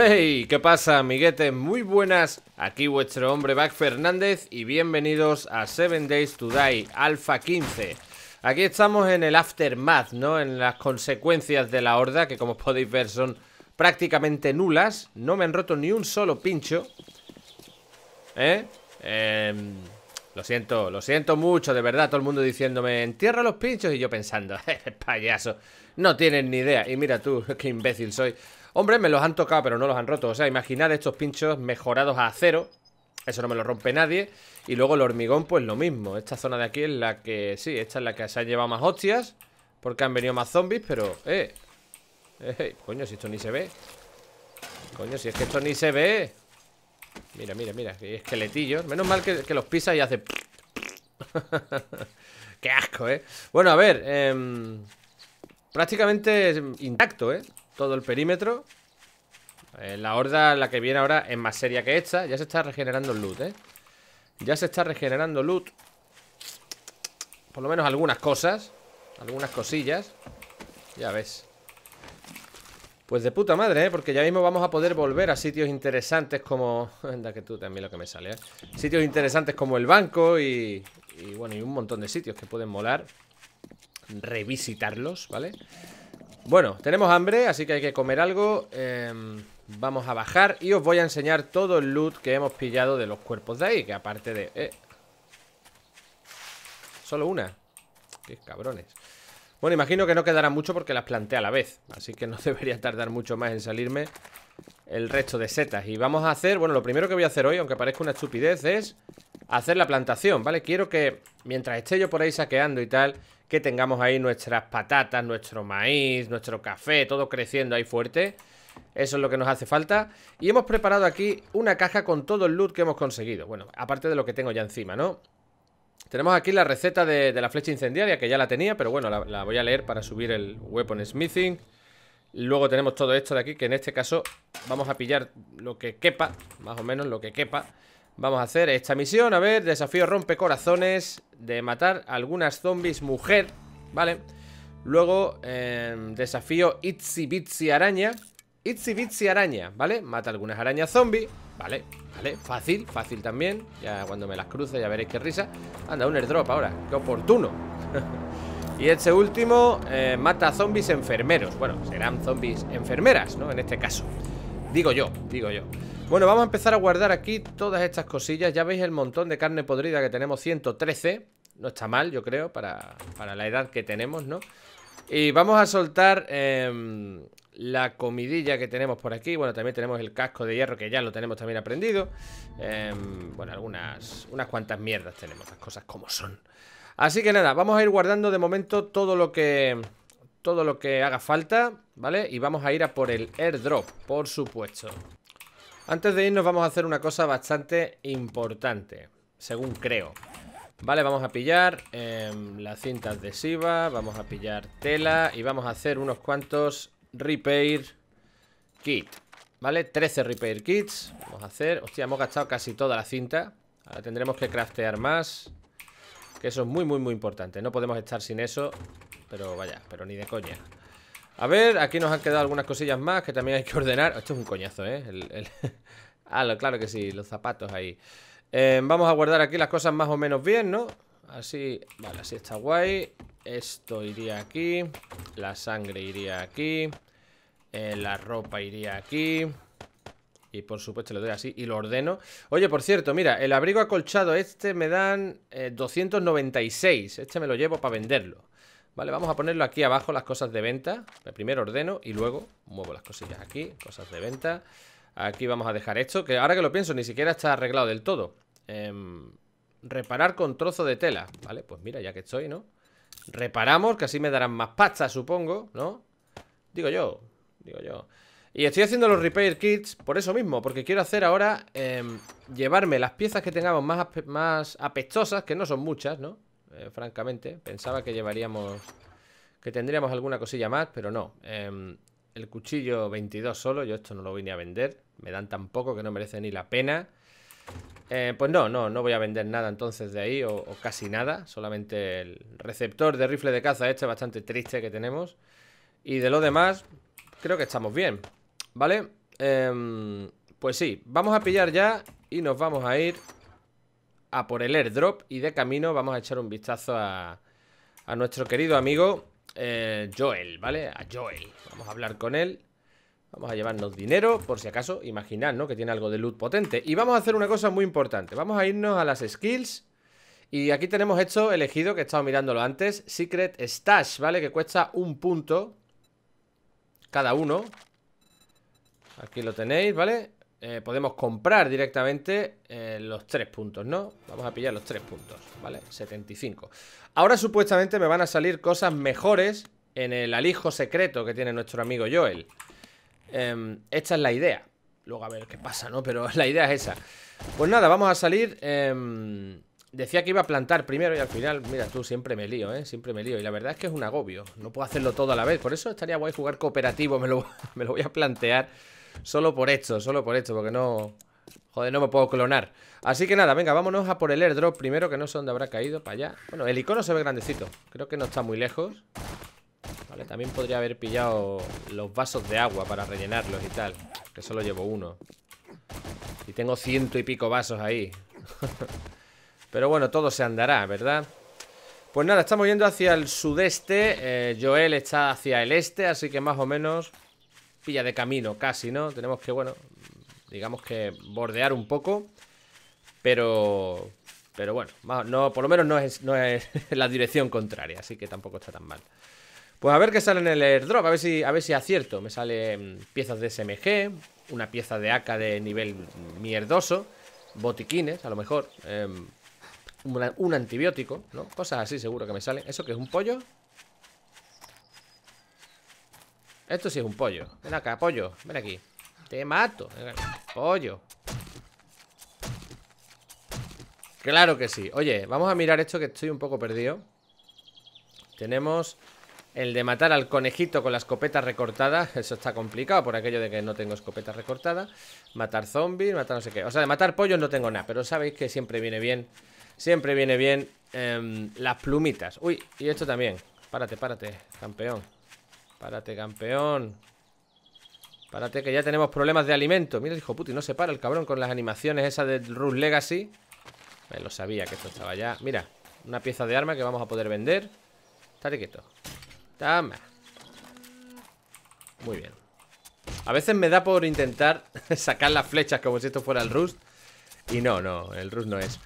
¡Hey! ¿Qué pasa, amiguetes? Muy buenas, aquí vuestro hombre Back Fernández y bienvenidos a 7 Days to Die Alpha 15. Aquí estamos en el aftermath, ¿no? En las consecuencias de la horda, que como podéis ver son prácticamente nulas. No me han roto ni un solo pincho. ¿Eh? Em, lo siento, lo siento mucho, de verdad, todo el mundo diciéndome, entierra los pinchos y yo pensando, payaso, no tienen ni idea. Y mira tú, qué imbécil soy. Hombre, me los han tocado, pero no los han roto. O sea, imaginar estos pinchos mejorados a acero. Eso no me lo rompe nadie. Y luego el hormigón, pues lo mismo. Esta zona de aquí es la que... Sí, esta es la que se ha llevado más hostias. Porque han venido más zombies, pero... Eh. eh coño, si esto ni se ve. Coño, si es que esto ni se ve. Mira, mira, mira. Hay esqueletillos. Menos mal que, los pisa y hace... Qué asco, ¿eh? Bueno, a ver. Em, prácticamente intacto, ¿eh? todo el perímetro eh, La horda, la que viene ahora, es más seria que esta Ya se está regenerando el loot, ¿eh? Ya se está regenerando loot Por lo menos algunas cosas Algunas cosillas Ya ves Pues de puta madre, ¿eh? Porque ya mismo vamos a poder volver a sitios interesantes como... Anda que tú también lo que me sale, ¿eh? Sitios interesantes como el banco y... Y bueno, y un montón de sitios que pueden molar Revisitarlos, ¿vale? vale bueno, tenemos hambre, así que hay que comer algo em, Vamos a bajar y os voy a enseñar todo el loot que hemos pillado de los cuerpos de ahí Que aparte de... Eh, solo una Qué cabrones Bueno, imagino que no quedará mucho porque las planté a la vez Así que no debería tardar mucho más en salirme el resto de setas Y vamos a hacer, bueno, lo primero que voy a hacer hoy, aunque parezca una estupidez Es hacer la plantación, ¿vale? Quiero que mientras esté yo por ahí saqueando y tal que tengamos ahí nuestras patatas, nuestro maíz, nuestro café, todo creciendo ahí fuerte. Eso es lo que nos hace falta. Y hemos preparado aquí una caja con todo el loot que hemos conseguido. Bueno, aparte de lo que tengo ya encima, ¿no? Tenemos aquí la receta de, la flecha incendiaria, que ya la tenía, pero bueno, la, la voy a leer para subir el weapon smithing. Luego tenemos todo esto de aquí, que en este caso vamos a pillar lo que quepa, más o menos lo que quepa. Vamos a hacer esta misión, a ver, desafío rompecorazones de matar algunas zombies mujer, ¿vale? Luego, em, desafío Itsy Bitsy Araña, Itsy Bitsy Araña, ¿vale? Mata algunas arañas Zombies, ¿vale? ¿Vale? Fácil, fácil también, ya cuando me las cruce ya veréis qué risa. Anda, un airdrop ahora, qué oportuno. y este último, eh, mata zombies enfermeros, bueno, serán zombies enfermeras, ¿no? En este caso, digo yo, digo yo. Bueno, vamos a empezar a guardar aquí todas estas cosillas. Ya veis el montón de carne podrida que tenemos, 113. No está mal, yo creo, para, la edad que tenemos, ¿no? Y vamos a soltar em, la comidilla que tenemos por aquí. Bueno, también tenemos el casco de hierro que ya lo tenemos también aprendido. Em, bueno, algunas unas cuantas mierdas tenemos, las cosas como son. Así que nada, vamos a ir guardando de momento todo lo que todo lo que haga falta, ¿vale? Y vamos a ir a por el airdrop, por supuesto. Antes de irnos vamos a hacer una cosa bastante importante, según creo. Vale, vamos a pillar em, la cinta adhesiva, vamos a pillar tela y vamos a hacer unos cuantos repair kit. ¿Vale? 13 repair kits. Vamos a hacer... Hostia, hemos gastado casi toda la cinta. Ahora tendremos que craftear más. Que eso es muy, muy, muy importante. No podemos estar sin eso. Pero vaya, pero ni de coña. A ver, aquí nos han quedado algunas cosillas más que también hay que ordenar. Esto es un coñazo, ¿eh? ah, lo, claro que sí, los zapatos ahí. Eh, vamos a guardar aquí las cosas más o menos bien, ¿no? Así, vale, así está guay. Esto iría aquí. La sangre iría aquí. Eh, la ropa iría aquí. Y por supuesto lo doy así y lo ordeno. Oye, por cierto, mira, el abrigo acolchado este me dan 296. Eh, este me lo llevo para venderlo. Vale, vamos a ponerlo aquí abajo las cosas de venta Primero ordeno y luego muevo las cosillas aquí Cosas de venta Aquí vamos a dejar esto Que ahora que lo pienso ni siquiera está arreglado del todo em, Reparar con trozo de tela Vale, pues mira, ya que estoy, ¿no? Reparamos, que así me darán más pasta, supongo, ¿no? Digo yo, digo yo Y estoy haciendo los repair kits por eso mismo Porque quiero hacer ahora em, Llevarme las piezas que tengamos más, más apestosas Que no son muchas, ¿no? Eh, francamente. Pensaba que llevaríamos... Que tendríamos alguna cosilla más, pero no. Em, el cuchillo 22 solo, yo esto no lo vine a vender. Me dan tan poco que no merece ni la pena. Eh, pues no, no, no voy a vender nada entonces de ahí, o, o, casi nada. Solamente el receptor de rifle de caza este bastante triste que tenemos. Y de lo demás, creo que estamos bien. ¿Vale? Em, pues sí, vamos a pillar ya y nos vamos a ir a por el airdrop y de camino vamos a echar un vistazo a, nuestro querido amigo eh, Joel, ¿vale? A Joel. Vamos a hablar con él. Vamos a llevarnos dinero, por si acaso, imaginad, ¿no? Que tiene algo de loot potente. Y vamos a hacer una cosa muy importante. Vamos a irnos a las skills. Y aquí tenemos esto elegido, que he estado mirándolo antes. Secret Stash, ¿vale? Que cuesta un punto cada uno. Aquí lo tenéis, ¿vale? Eh, podemos comprar directamente eh, los tres puntos, ¿no? Vamos a pillar los tres puntos, ¿vale? 75. Ahora supuestamente me van a salir cosas mejores en el alijo secreto que tiene nuestro amigo Joel. Em, esta es la idea. Luego a ver qué pasa, ¿no? Pero la idea es esa. Pues nada, vamos a salir... Em, decía que iba a plantar primero y al final... Mira, tú siempre me lío, ¿eh? Siempre me lío. Y la verdad es que es un agobio. No puedo hacerlo todo a la vez. Por eso estaría guay jugar cooperativo. Me lo, me lo voy a plantear... Solo por esto, solo por esto, porque no... Joder, no me puedo clonar Así que nada, venga, vámonos a por el airdrop primero Que no sé dónde habrá caído, para allá Bueno, el icono se ve grandecito, creo que no está muy lejos Vale, también podría haber pillado Los vasos de agua para rellenarlos y tal Que solo llevo uno Y tengo ciento y pico vasos ahí Pero bueno, todo se andará, ¿verdad? Pues nada, estamos yendo hacia el sudeste eh, Joel está hacia el este Así que más o menos pilla de camino casi, ¿no? Tenemos que, bueno, digamos que bordear un poco. Pero... Pero bueno, no, por lo menos no es, no es la dirección contraria, así que tampoco está tan mal. Pues a ver qué sale en el airdrop, a ver si, a ver si acierto. Me salen mm, piezas de SMG, una pieza de AK de nivel mierdoso, botiquines, a lo mejor, em, un, antibiótico, ¿no? Cosas así seguro que me salen. ¿Eso que es un pollo? Esto sí es un pollo. Ven acá, pollo. Ven aquí. Te mato. Pollo. Claro que sí. Oye, vamos a mirar esto que estoy un poco perdido. Tenemos el de matar al conejito con la escopeta recortada. Eso está complicado por aquello de que no tengo escopeta recortada. Matar zombies, matar no sé qué. O sea, de matar pollos no tengo nada. Pero sabéis que siempre viene bien. Siempre viene bien em, las plumitas. Uy, y esto también. Párate, párate, campeón. Párate, campeón. Párate, que ya tenemos problemas de alimento. Mira, hijo puti, no se para el cabrón con las animaciones esas de Rust Legacy. Me lo sabía que esto estaba ya. Mira, una pieza de arma que vamos a poder vender. Está quieto. Tama. Muy bien. A veces me da por intentar sacar las flechas como si esto fuera el Rust. Y no, no, el Rust no es.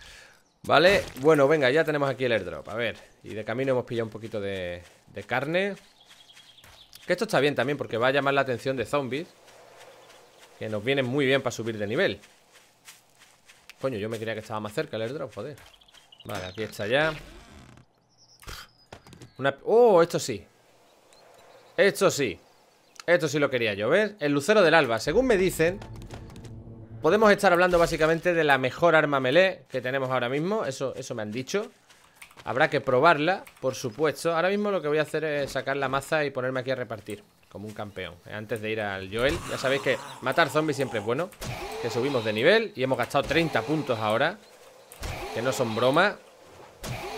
Vale, bueno, venga, ya tenemos aquí el airdrop. A ver, y de camino hemos pillado un poquito de, de carne. Que esto está bien también porque va a llamar la atención de zombies. Que nos vienen muy bien para subir de nivel. Coño, yo me creía que estaba más cerca el airdrop, joder. Vale, aquí está ya. ¡Oh, esto sí! Esto sí. Esto sí lo quería yo, ¿ves? El lucero del alba. Según me dicen, podemos estar hablando básicamente de la mejor arma melee que tenemos ahora mismo. Eso, eso me han dicho. Habrá que probarla, por supuesto Ahora mismo lo que voy a hacer es sacar la maza y ponerme aquí a repartir Como un campeón eh, Antes de ir al Joel Ya sabéis que matar zombies siempre es bueno Que subimos de nivel Y hemos gastado 30 puntos ahora Que no son broma.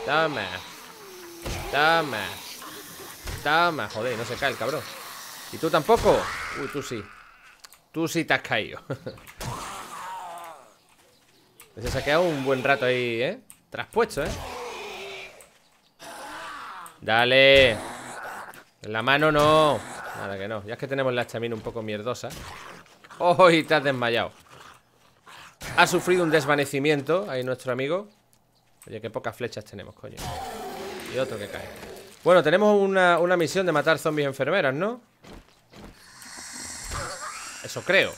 Dame, dame, dame, Joder, no se cae el cabrón ¿Y tú tampoco? Uy, tú sí Tú sí te has caído pues Se saqueado un buen rato ahí, ¿eh? Traspuesto, ¿eh? Dale En la mano no Nada que no Ya es que tenemos la estamina un poco mierdosa ¡Oh! Y te has desmayado Ha sufrido un desvanecimiento Ahí nuestro amigo Oye, qué pocas flechas tenemos, coño Y otro que cae Bueno, tenemos una, una misión de matar zombies enfermeras, ¿no? Eso creo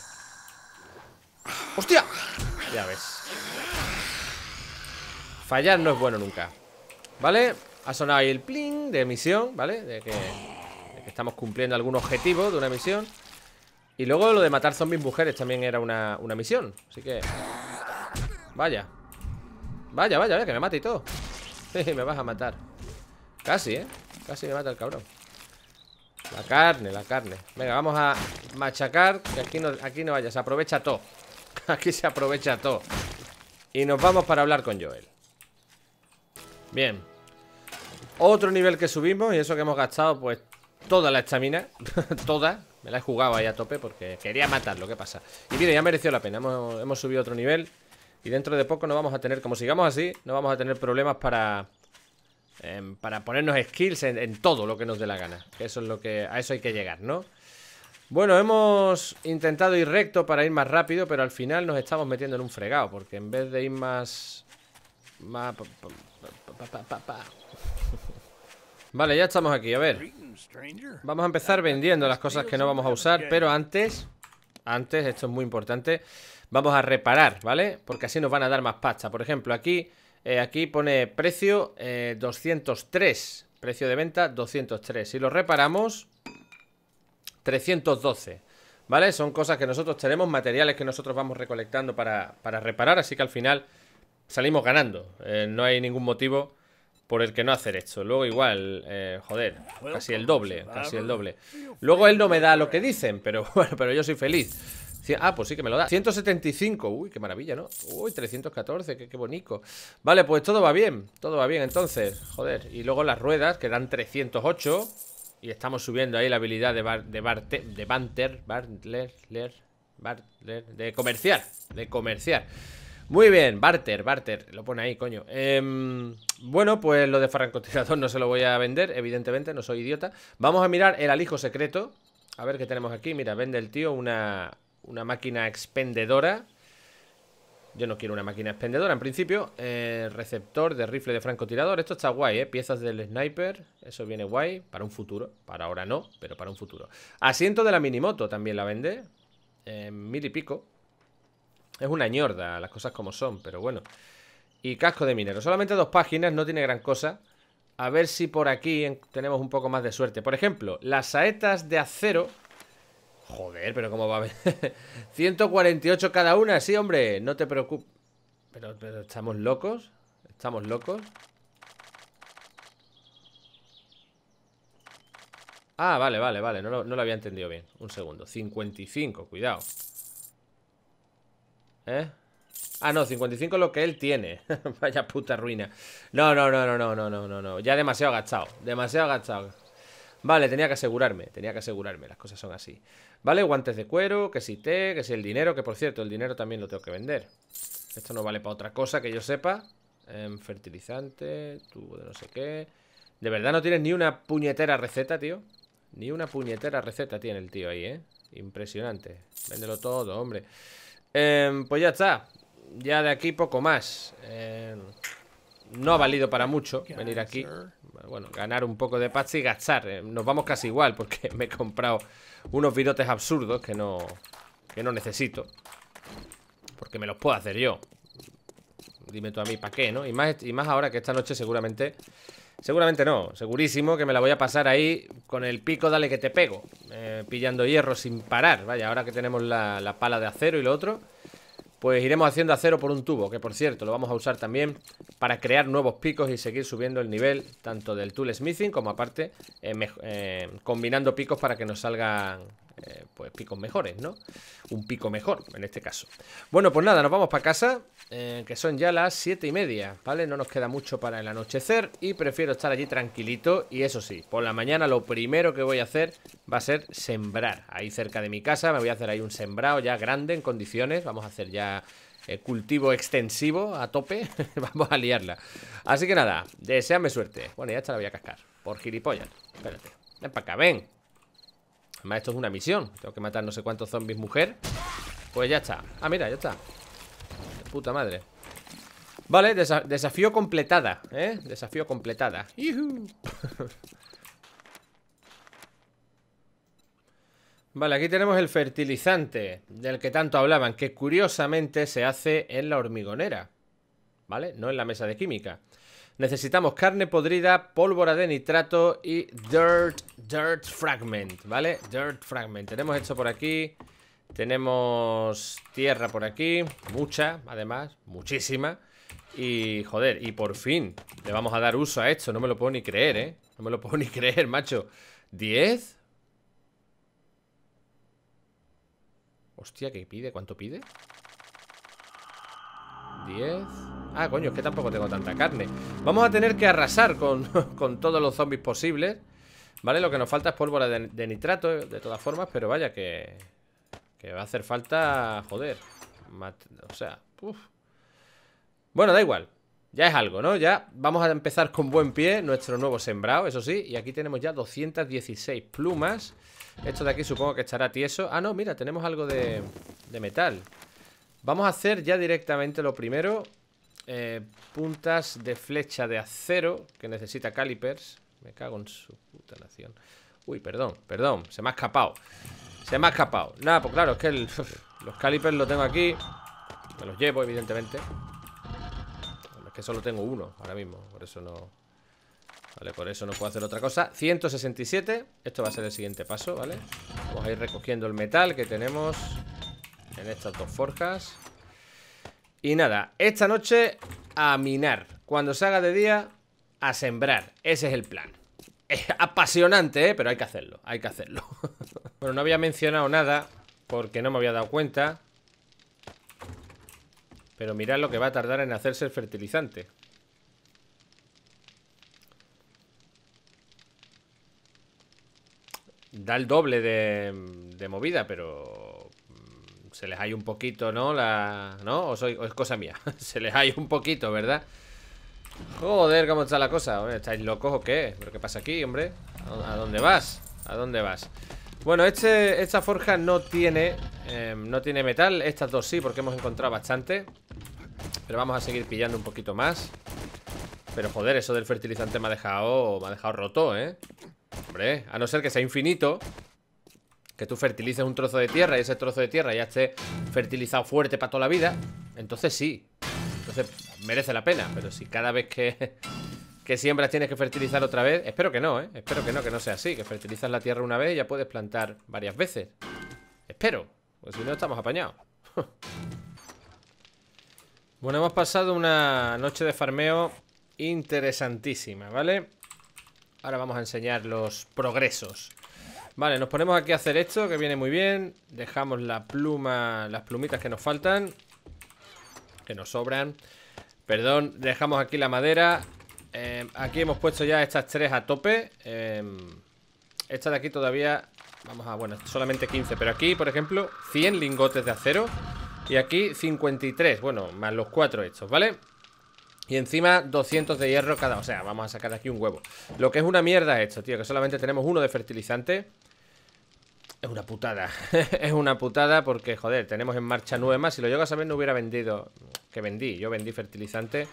¡Hostia! Ya ves Fallar no es bueno nunca ¿Vale? Ha sonado ahí el pling de misión, ¿vale? De que, estamos cumpliendo algún objetivo de una misión. Y luego lo de matar zombies mujeres también era una, misión. Así que... Vaya. Vaya, vaya, vaya, que me mate y todo. me vas a matar. Casi, ¿eh? Casi me mata el cabrón. La carne, la carne. Venga, vamos a machacar. Que aquí no, aquí no vaya, se aprovecha todo. Aquí se aprovecha todo. Y nos vamos para hablar con Joel. Bien. Otro nivel que subimos y eso que hemos gastado, pues, toda la estamina. toda. Me la he jugado ahí a tope porque quería matarlo, ¿qué pasa? Y mire, ya mereció la pena. Hemos, subido otro nivel. Y dentro de poco no vamos a tener, como sigamos así, no vamos a tener problemas para... Em, para ponernos skills en, todo lo que nos dé la gana. eso es lo que... A eso hay que llegar, ¿no? Bueno, hemos intentado ir recto para ir más rápido, pero al final nos estamos metiendo en un fregado, porque en vez de ir más... más... Pa, pa, pa, Vale, ya estamos aquí, a ver Vamos a empezar vendiendo las cosas que no vamos a usar Pero antes, antes, esto es muy importante Vamos a reparar, ¿vale? Porque así nos van a dar más pasta Por ejemplo, aquí, eh, aquí pone precio 203 eh, Precio de venta 203 Si lo reparamos 312 ¿Vale? Son cosas que nosotros tenemos, materiales que nosotros vamos recolectando para, reparar Así que al final salimos ganando eh, No hay ningún motivo por el que no hacer esto. Luego igual, eh, joder, casi el pues, doble, pues, casi el ah, doble. Pues, luego él no me da lo que dicen, pero bueno, pero yo soy feliz. Ah, pues sí que me lo da 175, uy, qué maravilla, ¿no? Uy, 314, qué, qué bonito Vale, pues todo va bien, todo va bien entonces Joder, y luego las ruedas que dan 308 Y estamos subiendo ahí la habilidad de, de, barter de Banter Bartler, De comerciar, de comerciar Muy bien, Barter, Barter Lo pone ahí, coño Eh... Bueno, pues lo de francotirador no se lo voy a vender, evidentemente, no soy idiota. Vamos a mirar el alijo secreto. A ver qué tenemos aquí. Mira, vende el tío una, máquina expendedora. Yo no quiero una máquina expendedora en principio. Eh, receptor de rifle de francotirador. Esto está guay, ¿eh? Piezas del sniper. Eso viene guay para un futuro. Para ahora no, pero para un futuro. Asiento de la minimoto también la vende. Eh, mil y pico. Es una ñorda, las cosas como son, pero bueno. Y casco de minero. Solamente dos páginas, no tiene gran cosa. A ver si por aquí tenemos un poco más de suerte. Por ejemplo, las saetas de acero. Joder, pero ¿cómo va a haber? 148 cada una, sí, hombre. No te preocupes. Pero, estamos locos. Estamos locos. Ah, vale, vale, vale. No no lo había entendido bien. Un segundo. 55, cuidado. ¿Eh? Ah, no, 55 lo que él tiene. Vaya puta ruina. No, no, no, no, no, no, no, no, no. Ya demasiado agachado Demasiado agachado Vale, tenía que asegurarme. Tenía que asegurarme. Las cosas son así. Vale, guantes de cuero, que si té, que si el dinero, que por cierto, el dinero también lo tengo que vender. Esto no vale para otra cosa que yo sepa. Em, fertilizante, tubo de no sé qué. De verdad no tienes ni una puñetera receta, tío. Ni una puñetera receta tiene el tío ahí, ¿eh? Impresionante. Véndelo todo, hombre. Em, pues ya está ya de aquí poco más. Eh, no ha valido para mucho venir aquí. Bueno, ganar un poco de pasta y gastar. Eh, nos vamos casi igual porque me he comprado unos bidotes absurdos que no, que no necesito. Porque me los puedo hacer yo. Dime tú a mí, ¿para qué, no? Y más, y más ahora que esta noche seguramente... Seguramente no, segurísimo que me la voy a pasar ahí con el pico dale que te pego eh, Pillando hierro sin parar, vaya, ahora que tenemos la, la pala de acero y lo otro pues iremos haciendo acero por un tubo, que por cierto lo vamos a usar también para crear nuevos picos y seguir subiendo el nivel tanto del tool smithing como aparte eh, eh, combinando picos para que nos salgan eh, pues picos mejores, ¿no? Un pico mejor, en este caso. Bueno, pues nada, nos vamos para casa, eh, que son ya las siete y media, ¿vale? No nos queda mucho para el anochecer y prefiero estar allí tranquilito. Y eso sí, por la mañana lo primero que voy a hacer va a ser sembrar. Ahí cerca de mi casa me voy a hacer ahí un sembrado ya grande, en condiciones. Vamos a hacer ya eh, cultivo extensivo a tope, vamos a liarla. Así que nada, deseame suerte. Bueno, ya esta la voy a cascar. Por gilipollas. Espérate. Ven para acá, ven esto es una misión. Tengo que matar no sé cuántos zombies mujer. Pues ya está. Ah, mira, ya está. puta madre. Vale, desafío completada, ¿eh? Desafío completada. Vale, aquí tenemos el fertilizante del que tanto hablaban, que curiosamente se hace en la hormigonera, ¿vale? No en la mesa de química. Necesitamos carne podrida, pólvora de nitrato y dirt, dirt fragment, ¿vale? Dirt fragment. Tenemos esto por aquí. Tenemos tierra por aquí. Mucha, además. Muchísima. Y, joder, y por fin le vamos a dar uso a esto. No me lo puedo ni creer, ¿eh? No me lo puedo ni creer, macho. ¿10? Hostia, ¿qué pide? ¿Cuánto pide? 10... Ah, coño, es que tampoco tengo tanta carne Vamos a tener que arrasar con, todos los zombies posibles Vale, lo que nos falta es pólvora de, nitrato De todas formas, pero vaya que... Que va a hacer falta... Joder O sea, uff Bueno, da igual ya es algo, ¿no? Ya vamos a empezar con buen pie nuestro nuevo sembrado, eso sí. Y aquí tenemos ya 216 plumas. Esto de aquí supongo que estará tieso. Ah, no, mira, tenemos algo de, de metal. Vamos a hacer ya directamente lo primero. Eh, puntas de flecha de acero que necesita calipers. Me cago en su puta nación. Uy, perdón, perdón. Se me ha escapado. Se me ha escapado. Nada, pues claro, es que los calipers los tengo aquí. Me los llevo, evidentemente. es que solo tengo uno ahora mismo. Por eso no... Vale, por eso no puedo hacer otra cosa. 167. Esto va a ser el siguiente paso, ¿vale? Vamos a ir recogiendo el metal que tenemos en estas dos forjas. Y nada, esta noche a minar. Cuando se haga de día, a sembrar. Ese es el plan. Es apasionante, ¿eh? Pero hay que hacerlo, hay que hacerlo. bueno, no había mencionado nada porque no me había dado cuenta. Pero mirad lo que va a tardar en hacerse el fertilizante. Da el doble de movida, pero se les hay un poquito, ¿no? La, ¿No? O, soy, es cosa mía. se les hay un poquito, ¿verdad? Joder, cómo está la cosa. ¿Estáis locos o qué? ¿Pero qué pasa aquí, hombre? ¿A dónde vas? ¿A dónde vas? Bueno, este, esta forja no tiene em, No tiene metal Estas dos sí, porque hemos encontrado bastante Pero vamos a seguir pillando un poquito más Pero joder, eso del fertilizante me ha dejado Me ha dejado roto, ¿eh? Hombre, a no ser que sea infinito que tú fertilices un trozo de tierra y ese trozo de tierra ya esté fertilizado fuerte para toda la vida, entonces sí. Entonces pues, merece la pena, pero si cada vez que, que siembras tienes que fertilizar otra vez, espero que no, ¿eh? Espero que no, que no sea así, que fertilizas la tierra una vez y ya puedes plantar varias veces. Espero, pues si no estamos apañados. bueno, hemos pasado una noche de farmeo interesantísima, ¿vale? Ahora vamos a enseñar los progresos. Vale, nos ponemos aquí a hacer esto, que viene muy bien. Dejamos la pluma, las plumitas que nos faltan. Que nos sobran. Perdón, dejamos aquí la madera. Eh, aquí hemos puesto ya estas tres a tope. Eh, esta de aquí todavía... Vamos a... Bueno, solamente 15. Pero aquí, por ejemplo, 100 lingotes de acero. Y aquí 53. Bueno, más los cuatro estos, ¿vale? Y encima 200 de hierro cada... O sea, vamos a sacar aquí un huevo. Lo que es una mierda esto, tío. Que solamente tenemos uno de fertilizante. Es una putada. es una putada porque, joder, tenemos en marcha nueve más. Si lo llegas a saber, no hubiera vendido. Que vendí. Yo vendí fertilizante.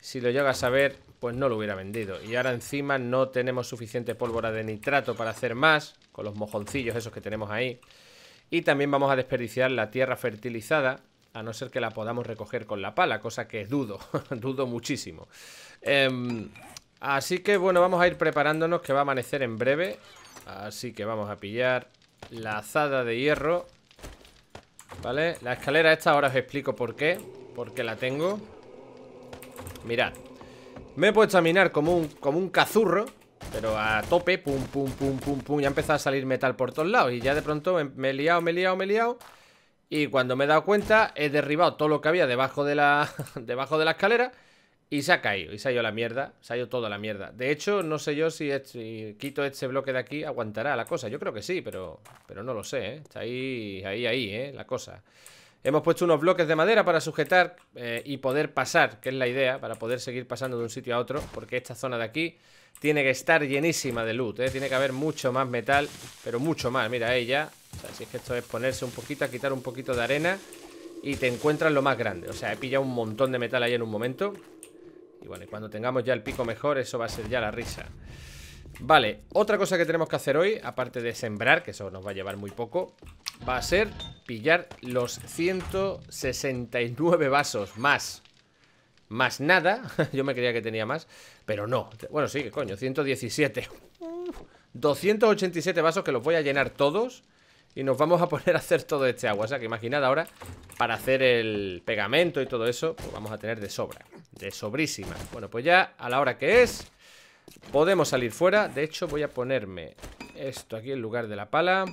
Si lo llegas a saber, pues no lo hubiera vendido. Y ahora encima no tenemos suficiente pólvora de nitrato para hacer más, con los mojoncillos esos que tenemos ahí. Y también vamos a desperdiciar la tierra fertilizada, a no ser que la podamos recoger con la pala, cosa que dudo, dudo muchísimo. Em, así que bueno, vamos a ir preparándonos, que va a amanecer en breve. Así que vamos a pillar la azada de hierro ¿Vale? La escalera esta ahora os explico por qué Porque la tengo Mirad Me he puesto a minar como un, como un cazurro Pero a tope, pum, pum, pum, pum, pum Ya empezó a salir metal por todos lados Y ya de pronto em, me he liado, me he liado, me he liado Y cuando me he dado cuenta He derribado todo lo que había debajo de la, debajo de la escalera y se ha caído, y se ha ido la mierda, se ha ido toda la mierda. De hecho, no sé yo si, quito este bloque de aquí, aguantará la cosa. Yo creo que sí, pero, pero no lo sé, ¿eh? Está ahí, ahí, ahí, ¿eh? La cosa. Hemos puesto unos bloques de madera para sujetar eh, y poder pasar, que es la idea, para poder seguir pasando de un sitio a otro, porque esta zona de aquí tiene que estar llenísima de luz Tiene que haber mucho más metal, pero mucho más. Mira, ahí ya, si es que esto es ponerse un poquito, a quitar un poquito de arena y te encuentras lo más grande. O sea, he pillado un montón de metal ahí en un momento. Y bueno, cuando tengamos ya el pico mejor, eso va a ser ya la risa. Vale, otra cosa que tenemos que hacer hoy, aparte de sembrar, que eso nos va a llevar muy poco, va a ser pillar los 169 vasos más. Más nada, yo me creía que tenía más, pero no. Bueno, sí, coño, 117. 287 vasos que los voy a llenar todos y nos vamos a poner a hacer todo este agua O sea que imaginad ahora Para hacer el pegamento y todo eso Pues vamos a tener de sobra De sobrísima Bueno, pues ya a la hora que es Podemos salir fuera De hecho voy a ponerme esto aquí en lugar de la pala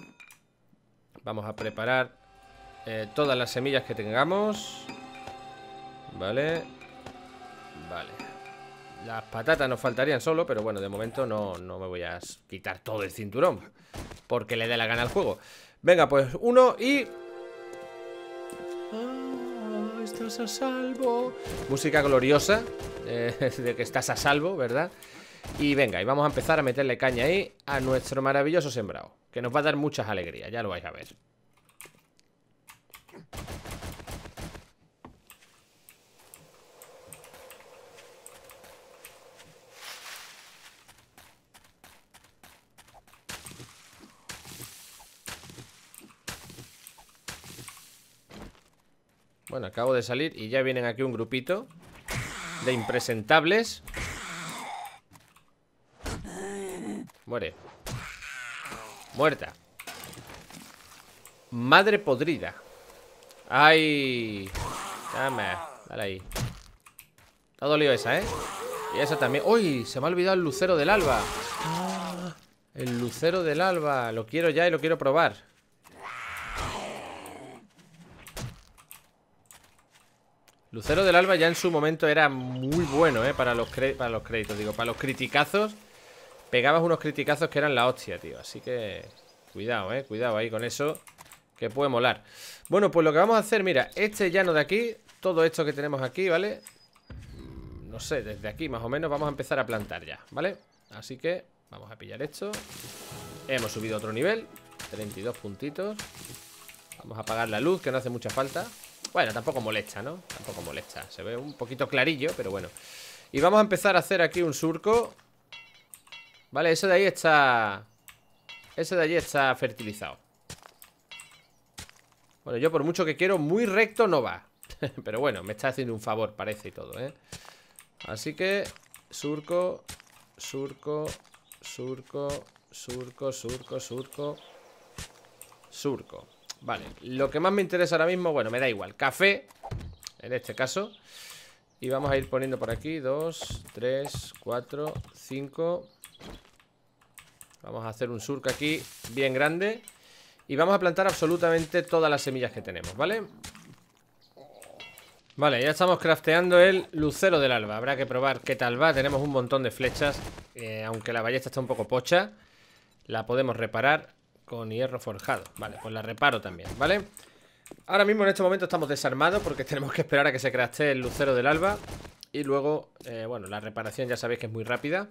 Vamos a preparar eh, todas las semillas que tengamos Vale Vale Las patatas nos faltarían solo Pero bueno, de momento no, no me voy a quitar todo el cinturón Porque le dé la gana al juego Venga, pues uno y... Ah, estás a salvo. Música gloriosa eh, de que estás a salvo, ¿verdad? Y venga, y vamos a empezar a meterle caña ahí a nuestro maravilloso sembrado, que nos va a dar muchas alegrías, ya lo vais a ver. Bueno, acabo de salir y ya vienen aquí un grupito de impresentables. Muere. Muerta. Madre podrida. ¡Ay! Dame. Dale ahí. Está dolido esa, ¿eh? Y esa también. ¡Uy! Se me ha olvidado el lucero del alba. El lucero del alba. Lo quiero ya y lo quiero probar. Lucero del Alba ya en su momento era muy bueno, ¿eh? Para los, créditos, digo, para los criticazos. Pegabas unos criticazos que eran la hostia, tío. Así que... Cuidado, ¿eh? Cuidado ahí con eso. Que puede molar. Bueno, pues lo que vamos a hacer, mira, este llano de aquí, todo esto que tenemos aquí, ¿vale? Mm, no sé, desde aquí más o menos vamos a empezar a plantar ya, ¿vale? Así que vamos a pillar esto. Hemos subido otro nivel, 32 puntitos. Vamos a apagar la luz, que no hace mucha falta. Bueno, tampoco molesta, ¿no? Tampoco molesta Se ve un poquito clarillo, pero bueno Y vamos a empezar a hacer aquí un surco Vale, ese de ahí está... Ese de allí está fertilizado Bueno, yo por mucho que quiero, muy recto no va Pero bueno, me está haciendo un favor, parece y todo, ¿eh? Así que... Surco, surco, surco, surco, surco, surco, surco. Vale, lo que más me interesa ahora mismo Bueno, me da igual, café En este caso Y vamos a ir poniendo por aquí 2, 3, 4, 5 Vamos a hacer un surco aquí Bien grande Y vamos a plantar absolutamente todas las semillas que tenemos, ¿vale? Vale, ya estamos crafteando el lucero del alba Habrá que probar qué tal va Tenemos un montón de flechas eh, Aunque la ballesta está un poco pocha La podemos reparar con hierro forjado. Vale, pues la reparo también, ¿vale? Ahora mismo en este momento estamos desarmados porque tenemos que esperar a que se craste el lucero del alba. Y luego, eh, bueno, la reparación ya sabéis que es muy rápida.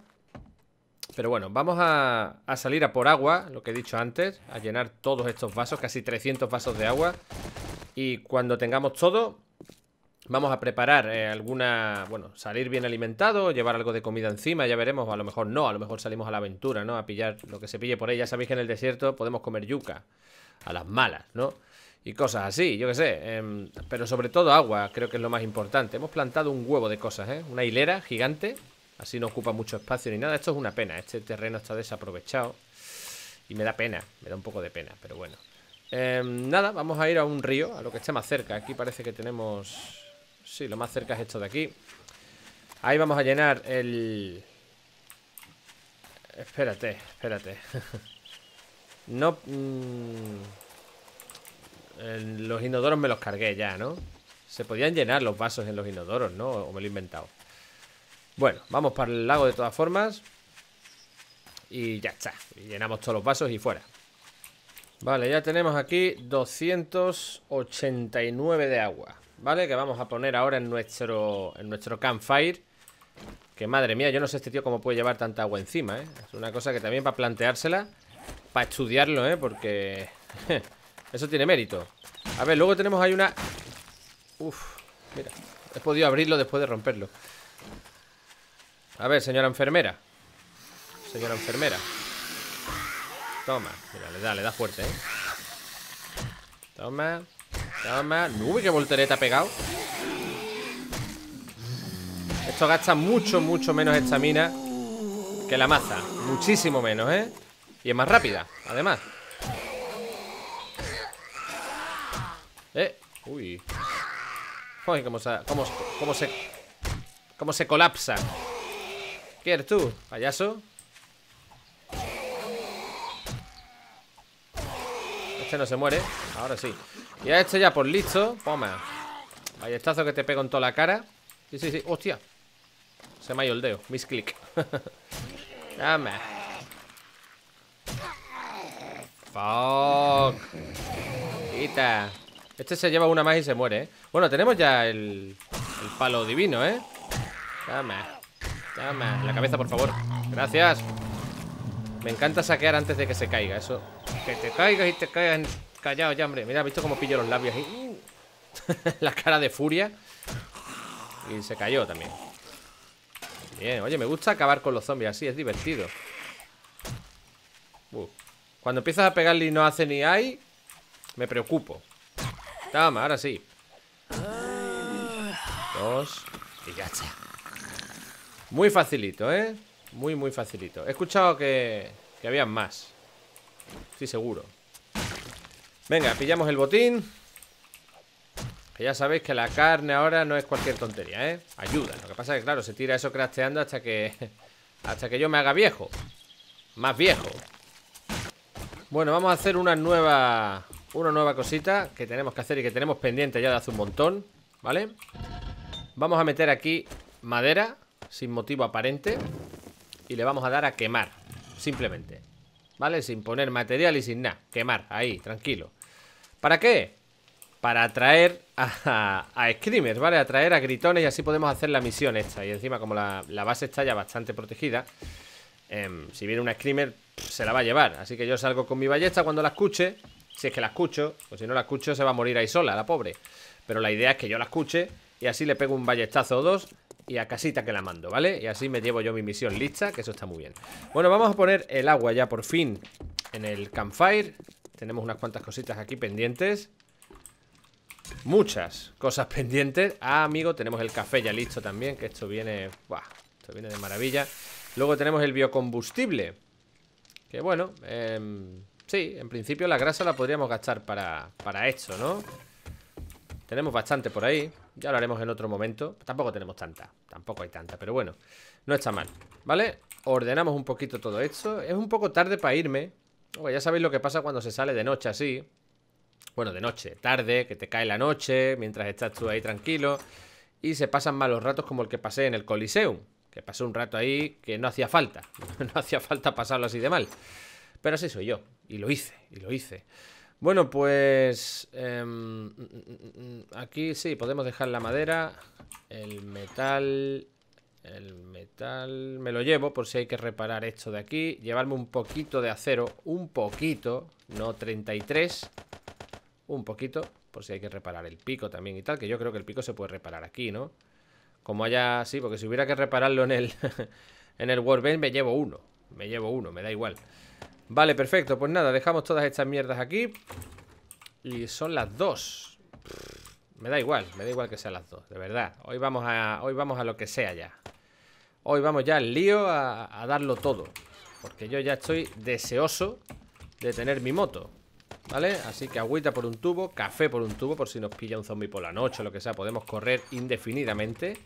Pero bueno, vamos a, a, salir a por agua, lo que he dicho antes, a llenar todos estos vasos, casi 300 vasos de agua. Y cuando tengamos todo, Vamos a preparar eh, alguna... Bueno, salir bien alimentado, llevar algo de comida encima, ya veremos. A lo mejor no, a lo mejor salimos a la aventura, ¿no? A pillar lo que se pille por ahí. Ya sabéis que en el desierto podemos comer yuca. A las malas, ¿no? Y cosas así, yo qué sé. Em, pero sobre todo agua, creo que es lo más importante. Hemos plantado un huevo de cosas, ¿eh? Una hilera gigante. Así no ocupa mucho espacio ni nada. Esto es una pena. Este terreno está desaprovechado. Y me da pena, me da un poco de pena, pero bueno. Em, nada, vamos a ir a un río, a lo que está más cerca. Aquí parece que tenemos Sí, lo más cerca es esto de aquí Ahí vamos a llenar el... Espérate, espérate No... Mm, los inodoros me los cargué ya, ¿no? Se podían llenar los vasos en los inodoros, ¿no? O me lo he inventado Bueno, vamos para el lago de todas formas Y ya está Llenamos todos los vasos y fuera Vale, ya tenemos aquí 289 de agua ¿Vale? Que vamos a poner ahora en nuestro, en nuestro campfire Que madre mía, yo no sé este tío cómo puede llevar tanta agua encima, ¿eh? Es una cosa que también para planteársela Para estudiarlo, ¿eh? Porque... eso tiene mérito A ver, luego tenemos ahí una... Uf, mira He podido abrirlo después de romperlo A ver, señora enfermera Señora enfermera Toma, mira, le da, le da fuerte, ¿eh? Toma Toma. Uy, qué voltereta ha pegado. Esto gasta mucho, mucho menos estamina que la maza. Muchísimo menos, ¿eh? Y es más rápida, además. Eh, uy. Uy, cómo se, cómo, cómo se. Cómo se colapsa. ¿Qué eres tú, payaso? Este no se muere. Ahora sí. Ya, esto ya por listo. Poma. Ballestazo que te pego en toda la cara. Sí, sí, sí. Hostia. Se me ha ido el dedo. Mis click. Dame. Fuck. Quita. Este se lleva una más y se muere, ¿eh? Bueno, tenemos ya el, el palo divino, ¿eh? Dame. Dame. La cabeza, por favor. Gracias. Me encanta saquear antes de que se caiga. Eso. Que te caigas y te caigas en Callado ya, hombre. Mira, ¿has visto cómo pillo los labios ahí? la cara de furia. Y se cayó también. Bien, oye, me gusta acabar con los zombies así, es divertido. Uh. Cuando empiezas a pegarle y no hace ni hay, me preocupo. Toma, ahora sí. Dos. Y ya está. Muy facilito, ¿eh? Muy, muy facilito. He escuchado que, que más. sí seguro. Venga, pillamos el botín Que ya sabéis que la carne ahora no es cualquier tontería, ¿eh? Ayuda, lo que pasa es que, claro, se tira eso crasteando hasta que... Hasta que yo me haga viejo Más viejo Bueno, vamos a hacer una nueva... Una nueva cosita que tenemos que hacer y que tenemos pendiente ya de hace un montón ¿Vale? Vamos a meter aquí madera Sin motivo aparente Y le vamos a dar a quemar Simplemente ¿Vale? Sin poner material y sin nada Quemar, ahí, tranquilo ¿Para qué? Para atraer a, a, screamers, ¿vale? Atraer a gritones y así podemos hacer la misión esta. Y encima, como la, base está ya bastante protegida, em, si viene una screamer, se la va a llevar. Así que yo salgo con mi ballesta cuando la escuche. Si es que la escucho, o si no la escucho, se va a morir ahí sola, la pobre. Pero la idea es que yo la escuche y así le pego un ballestazo o dos y a casita que la mando, ¿vale? Y así me llevo yo mi misión lista, que eso está muy bien. Bueno, vamos a poner el agua ya por fin en el campfire. Tenemos unas cuantas cositas aquí pendientes Muchas cosas pendientes Ah, amigo, tenemos el café ya listo también Que esto viene... Buah, esto viene de maravilla Luego tenemos el biocombustible Que bueno, em, sí, en principio la grasa la podríamos gastar para, para esto, ¿no? Tenemos bastante por ahí Ya lo haremos en otro momento Tampoco tenemos tanta, tampoco hay tanta Pero bueno, no está mal, ¿vale? Ordenamos un poquito todo esto Es un poco tarde para irme ya sabéis lo que pasa cuando se sale de noche así. Bueno, de noche, tarde, que te cae la noche, mientras estás tú ahí tranquilo. Y se pasan malos ratos como el que pasé en el Coliseum. Que pasé un rato ahí que no hacía falta. no hacía falta pasarlo así de mal. Pero así soy yo. Y lo hice, y lo hice. Bueno, pues... Em, mm, mm, mm, aquí sí, podemos dejar la madera, el metal el metal me lo llevo por si hay que reparar esto de aquí. Llevarme un poquito de acero, un poquito, no 33. Un poquito, por si hay que reparar el pico también y tal, que yo creo que el pico se puede reparar aquí, ¿no? Como haya... Sí, porque si hubiera que repararlo en el... en el me llevo uno. Me llevo uno, me da igual. Vale, perfecto. Pues nada, dejamos todas estas mierdas aquí. Y son las dos. Me da igual, me da igual que sean las dos, de verdad. Hoy vamos a, hoy vamos a lo que sea ya. Hoy vamos ya al lío a, darlo todo. Porque yo ya estoy deseoso de tener mi moto. ¿Vale? Así que agüita por un tubo, café por un tubo, por si nos pilla un zombie por la noche o lo que sea. Podemos correr indefinidamente.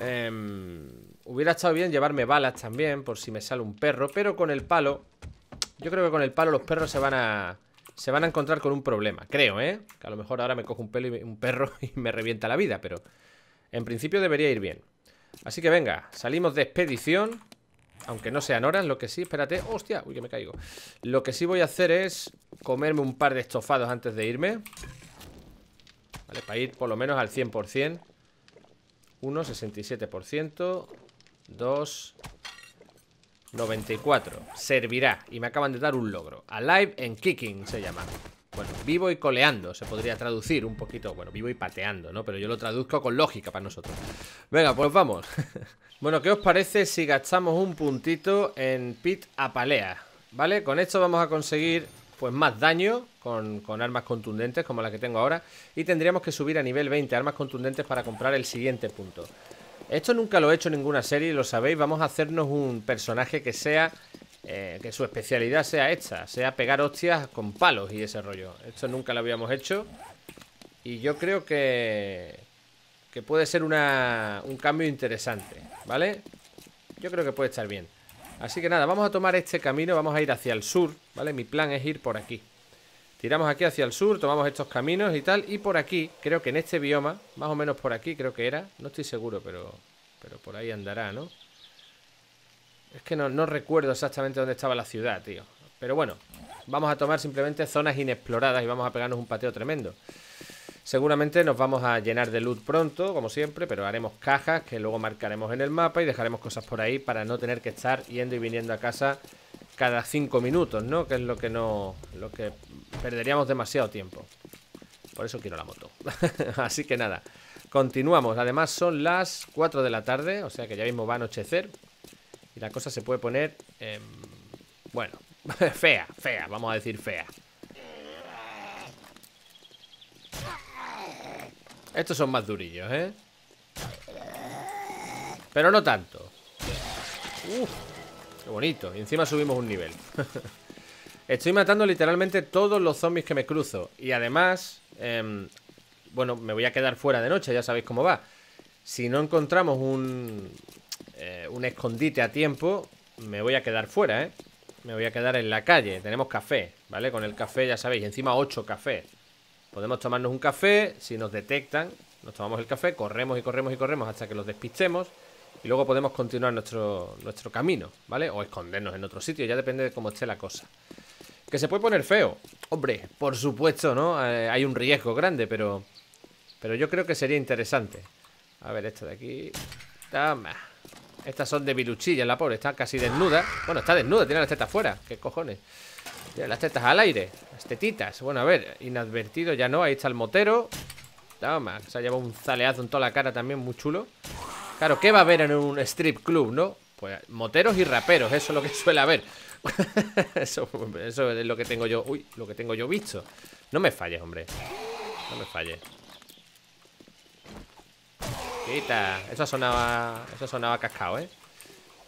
Em, hubiera estado bien llevarme balas también, por si me sale un perro. Pero con el palo, yo creo que con el palo los perros se van a... Se van a encontrar con un problema, creo, ¿eh? Que a lo mejor ahora me cojo un, pelo y un perro y me revienta la vida, pero... En principio debería ir bien. Así que venga, salimos de expedición aunque no sean horas, lo que sí, espérate Hostia, uy que me caigo Lo que sí voy a hacer es comerme un par de estofados antes de irme Vale, para ir por lo menos al 100% 1, 67% 2 94 Servirá Y me acaban de dar un logro Alive and Kicking se llama bueno, vivo y coleando se podría traducir un poquito. Bueno, vivo y pateando, ¿no? Pero yo lo traduzco con lógica para nosotros. Venga, pues vamos. bueno, ¿qué os parece si gastamos un puntito en Pit Apalea? ¿Vale? Con esto vamos a conseguir pues más daño con, armas contundentes como la que tengo ahora y tendríamos que subir a nivel 20 armas contundentes para comprar el siguiente punto. Esto nunca lo he hecho en ninguna serie, lo sabéis, vamos a hacernos un personaje que sea eh, que su especialidad sea esta, sea pegar hostias con palos y ese rollo. Esto nunca lo habíamos hecho. Y yo creo que, que puede ser una, un cambio interesante, ¿vale? Yo creo que puede estar bien. Así que nada, vamos a tomar este camino, vamos a ir hacia el sur, ¿vale? Mi plan es ir por aquí. Tiramos aquí hacia el sur, tomamos estos caminos y tal. Y por aquí, creo que en este bioma, más o menos por aquí creo que era. No estoy seguro, pero, pero por ahí andará, ¿no? Es que no, recuerdo exactamente dónde estaba la ciudad, tío. Pero bueno, vamos a tomar simplemente zonas inexploradas y vamos a pegarnos un pateo tremendo. Seguramente nos vamos a llenar de loot pronto, como siempre, pero haremos cajas que luego marcaremos en el mapa y dejaremos cosas por ahí para no tener que estar yendo y viniendo a casa cada cinco minutos, ¿no? Que es lo que no... lo que perderíamos demasiado tiempo. Por eso quiero la moto. Así que nada, continuamos. Además son las 4 de la tarde, o sea que ya mismo va a anochecer. Y la cosa se puede poner... Em, bueno, fea, fea, vamos a decir fea. Estos son más durillos, ¿eh? Pero no tanto. Uf, qué bonito. Y encima subimos un nivel. Estoy matando literalmente todos los zombies que me cruzo. Y además, em, bueno, me voy a quedar fuera de noche, ya sabéis cómo va. Si no encontramos un, eh, un escondite a tiempo, me voy a quedar fuera, ¿eh? Me voy a quedar en la calle. Tenemos café, ¿vale? Con el café, ya sabéis, encima 8 cafés. Podemos tomarnos un café, si nos detectan, nos tomamos el café, corremos y corremos y corremos hasta que los despistemos y luego podemos continuar nuestro, nuestro camino, ¿vale? O escondernos en otro sitio, ya depende de cómo esté la cosa. Que se puede poner feo. Hombre, por supuesto, ¿no? Eh, hay un riesgo grande, pero... Pero yo creo que sería interesante. A ver, esto de aquí... Toma. Estas son de biluchilla, la pobre. Está casi desnuda. Bueno, está desnuda, tiene las tetas fuera. ¿Qué cojones? Tiene las tetas al aire. Las tetitas. Bueno, a ver, inadvertido ya no. Ahí está el motero. Toma, se ha llevado un zaleazo en toda la cara también, muy chulo. Claro, ¿qué va a haber en un strip club, no? Pues moteros y raperos, eso es lo que suele haber. eso, eso, es lo que tengo yo. Uy, lo que tengo yo visto. No me falles, hombre. No me falles. Eso sonaba. Eso sonaba cascado, eh.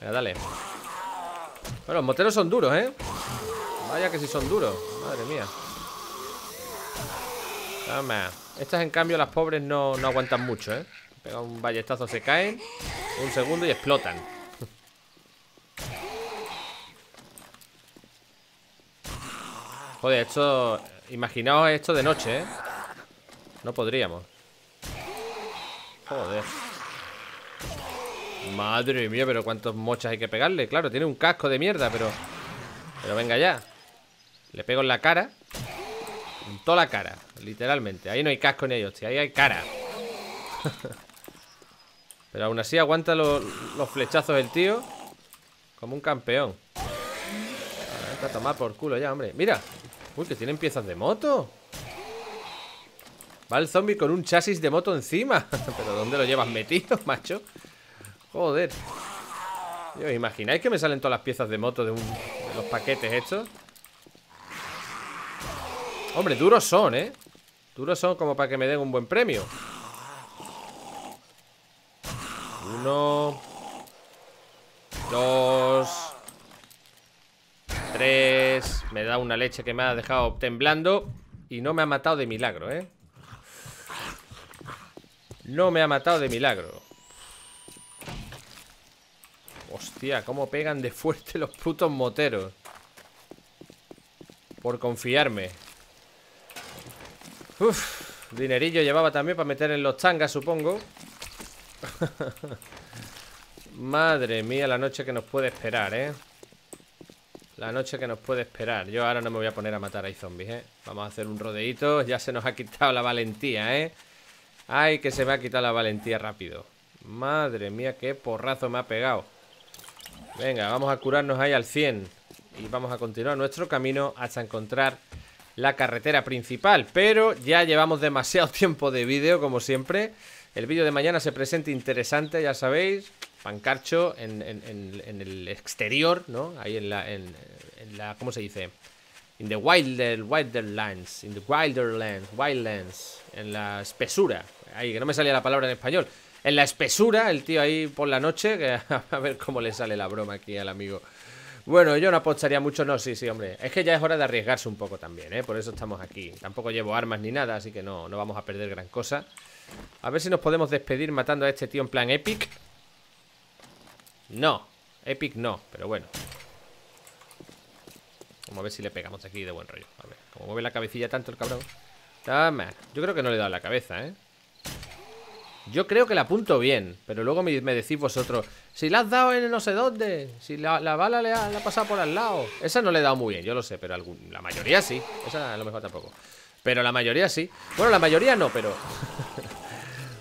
Mira, dale. Bueno, los moteros son duros, eh. Vaya que si sí son duros. Madre mía. Toma. Estas, en cambio, las pobres no, no aguantan mucho, eh. Pega un ballestazo, se caen. Un segundo y explotan. Joder, esto... Imaginaos esto de noche, ¿eh? No podríamos Joder. Madre mía, pero cuántos mochas hay que pegarle. Claro, tiene un casco de mierda, pero... Pero venga ya. Le pego en la cara. En toda la cara, literalmente. Ahí no hay casco ni hay hostia, ahí hay cara. pero aún así aguanta los, flechazos del tío. Como un campeón. A tomar por culo ya, hombre. Mira. Uy, que tienen piezas de moto. Va el zombie con un chasis de moto encima. Pero ¿dónde lo llevas metido, macho? Joder. ¿Os ¿imagináis que me salen todas las piezas de moto de, de los paquetes estos? Hombre, duros son, ¿eh? Duros son como para que me den un buen premio. Uno. Dos. Tres. Me da una leche que me ha dejado temblando. Y no me ha matado de milagro, ¿eh? No me ha matado de milagro Hostia, cómo pegan de fuerte los putos moteros Por confiarme Uf, dinerillo llevaba también para meter en los tangas, supongo Madre mía, la noche que nos puede esperar, ¿eh? La noche que nos puede esperar Yo ahora no me voy a poner a matar a zombies, ¿eh? Vamos a hacer un rodeito. Ya se nos ha quitado la valentía, ¿eh? Ay, que se me ha quitado la valentía rápido Madre mía, qué porrazo me ha pegado Venga, vamos a curarnos ahí al 100 Y vamos a continuar nuestro camino hasta encontrar la carretera principal Pero ya llevamos demasiado tiempo de vídeo, como siempre El vídeo de mañana se presenta interesante, ya sabéis Pancarcho en, el exterior, ¿no? Ahí en la, en, ¿Cómo se dice? In the wilder, lands, In the wilderlands En la espesura Ahí, que no me salía la palabra en español. En la espesura, el tío ahí por la noche. a ver cómo le sale la broma aquí al amigo. Bueno, yo no apostaría mucho, no, sí, sí, hombre. Es que ya es hora de arriesgarse un poco también, ¿eh? Por eso estamos aquí. Tampoco llevo armas ni nada, así que no, no vamos a perder gran cosa. A ver si nos podemos despedir matando a este tío en plan epic. No, epic no, pero bueno. Vamos a ver si le pegamos aquí de buen rollo. A ver, como mueve la cabecilla tanto el cabrón. Yo creo que no le he dado la cabeza, ¿eh? Yo creo que la apunto bien, pero luego me, decís vosotros, si la has dado en no sé dónde, si la, bala le ha, la pasado por al lado. Esa no le he dado muy bien, yo lo sé, pero la mayoría sí. Esa a lo mejor tampoco. Pero la mayoría sí. Bueno, la mayoría no, pero...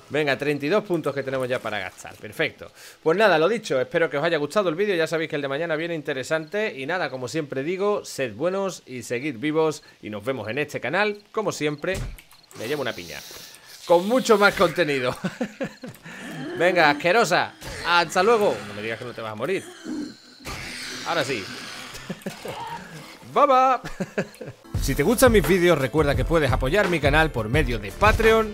Venga, 32 puntos que tenemos ya para gastar Perfecto Pues nada, lo dicho, espero que os haya gustado el vídeo Ya sabéis que el de mañana viene interesante Y nada, como siempre digo, sed buenos y seguid vivos Y nos vemos en este canal, como siempre Me llevo una piña con mucho más contenido. Venga, asquerosa. Hasta luego. No me digas que no te vas a morir. Ahora sí. Baba. si te gustan mis vídeos, recuerda que puedes apoyar mi canal por medio de Patreon,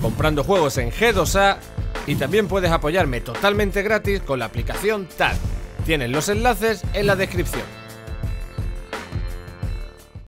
comprando juegos en G2A y también puedes apoyarme totalmente gratis con la aplicación TAD. tienen los enlaces en la descripción.